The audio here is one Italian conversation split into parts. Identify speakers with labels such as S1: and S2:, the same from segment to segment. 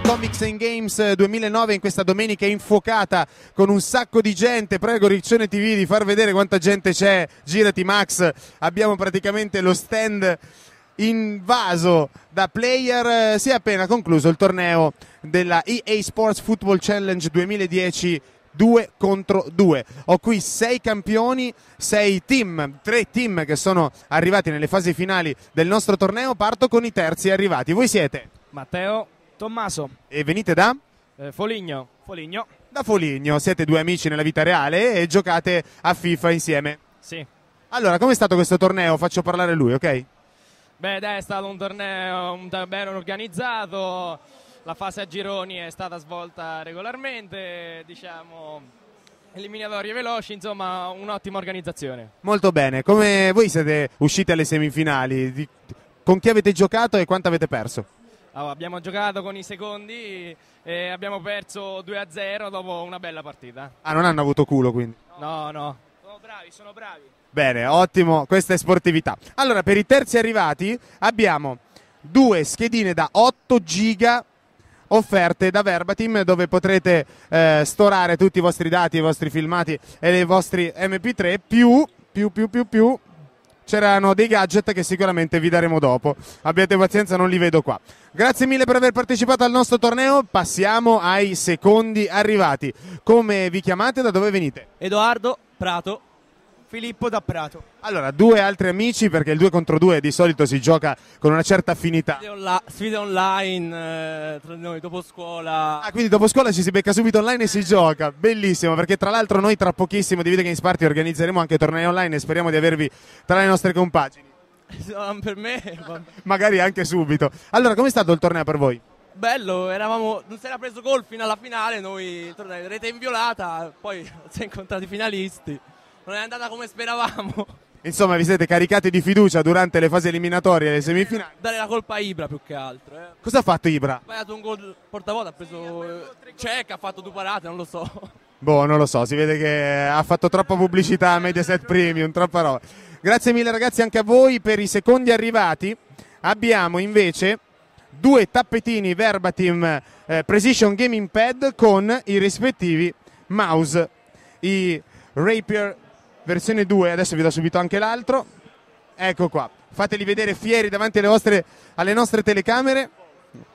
S1: Luca Comics and Games 2009 eh, in questa domenica infuocata con un sacco di gente. Prego Riccione TV di far vedere quanta gente c'è. Girati Max, abbiamo praticamente lo stand invaso da player. Eh, si è appena concluso il torneo della EA Sports Football Challenge 2010. 2 contro 2. Ho qui 6 campioni, 6 team, 3 team che sono arrivati nelle fasi finali del nostro torneo. Parto con i terzi arrivati. Voi siete? Matteo, Tommaso. E venite da?
S2: Eh, Foligno. Foligno.
S1: Da Foligno, siete due amici nella vita reale e giocate a FIFA insieme. Sì. Allora, com'è stato questo torneo? Faccio parlare lui, ok?
S2: Beh, dai, è stato un torneo ben organizzato, la fase a gironi è stata svolta regolarmente, diciamo, eliminatorie veloci, insomma, un'ottima organizzazione.
S1: Molto bene, come voi siete usciti alle semifinali, con chi avete giocato e quanto avete perso?
S2: Allora, abbiamo giocato con i secondi e abbiamo perso 2-0 dopo una bella partita.
S1: Ah, non hanno avuto culo quindi?
S2: No, no. Sono bravi, sono bravi.
S1: Bene, ottimo, questa è sportività. Allora, per i terzi arrivati abbiamo due schedine da 8 giga offerte da Verbatim dove potrete eh, storare tutti i vostri dati, i vostri filmati e i vostri MP3 più, più, più, più, più c'erano dei gadget che sicuramente vi daremo dopo. Abbiate pazienza, non li vedo qua. Grazie mille per aver partecipato al nostro torneo. Passiamo ai secondi arrivati. Come vi chiamate? Da dove venite?
S2: Edoardo Prato Filippo da Prato.
S1: Allora, due altri amici perché il 2 contro 2 di solito si gioca con una certa affinità.
S2: Sfide, onla- online eh, tra noi dopo scuola. Ah,
S1: quindi dopo scuola ci si becca subito online e si gioca. Bellissimo, perché tra l'altro noi tra pochissimo di Video Games Party organizzeremo anche tornei online e speriamo di avervi tra le nostre compagini.
S2: per me. Ma...
S1: Magari anche subito. Allora, com'è stato il torneo per voi?
S2: bello, eravamo, non si era preso gol fino alla finale, noi tornare rete inviolata, poi si è incontrati i finalisti non è andata come speravamo.
S1: Insomma, vi siete caricati di fiducia durante le fasi eliminatorie e le semifinali.
S2: Dare la colpa a Ibra più che altro. Eh.
S1: Cosa ha fatto Ibra? Ha
S2: sbagliato un gol portavoce, ha preso eh, Cech, ha fatto due parate, non lo so.
S1: Boh, non lo so, si vede che ha fatto troppa pubblicità a Mediaset Premium, troppa roba. Grazie mille ragazzi anche a voi per i secondi arrivati. Abbiamo invece due tappetini Verbatim eh, Precision Gaming Pad con i rispettivi mouse, i Rapier versione 2, adesso vi do subito anche l'altro, ecco qua, fateli vedere fieri davanti alle, vostre, alle nostre telecamere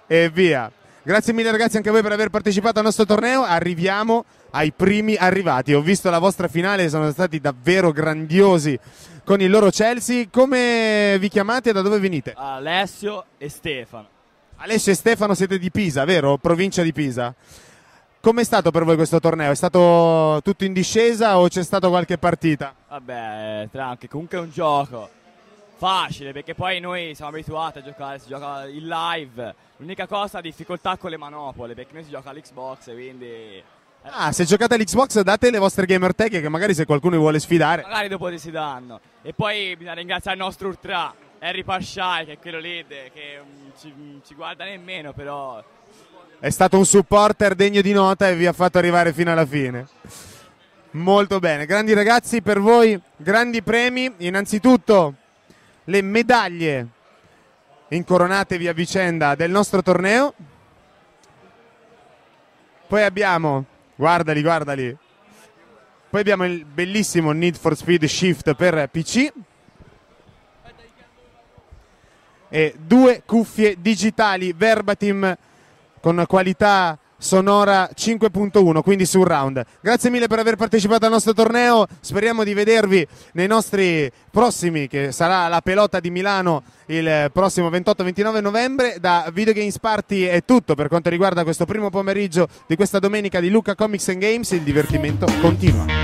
S1: e via. Grazie mille ragazzi anche a voi per aver partecipato al nostro torneo, arriviamo ai primi arrivati, ho visto la vostra finale, sono stati davvero grandiosi con il loro Chelsea, come vi chiamate e da dove venite?
S2: Alessio e Stefano.
S1: Alessio e Stefano siete di Pisa, vero? Provincia di Pisa. Com'è stato per voi questo torneo? È stato tutto in discesa o c'è stata qualche partita?
S2: Vabbè, eh, tranche, comunque è un gioco facile perché poi noi siamo abituati a giocare, si gioca in live. L'unica cosa è la difficoltà con le manopole perché noi si gioca all'Xbox quindi... Eh. Ah, se giocate
S1: all'Xbox date le vostre gamer tech che magari se qualcuno vi vuole sfidare.
S2: Magari dopo ti si danno. E poi bisogna ringraziare il nostro ultra, Harry Pasciai, che è quello lì che non mm, ci, mm, ci guarda nemmeno però
S1: è stato un supporter degno di nota e vi ha fatto arrivare fino alla fine. Molto bene, grandi ragazzi per voi, grandi premi, innanzitutto le medaglie, incoronatevi a vicenda del nostro torneo, poi abbiamo, guardali, guardali, poi abbiamo il bellissimo Need for Speed Shift per PC, e due cuffie digitali Verbatim con qualità sonora 5.1, quindi sul round. Grazie mille per aver partecipato al nostro torneo, speriamo di vedervi nei nostri prossimi, che sarà la pelota di Milano il prossimo 28-29 novembre. Da Video Games Party è tutto per quanto riguarda questo primo pomeriggio di questa domenica di Luca Comics and Games, il divertimento continua.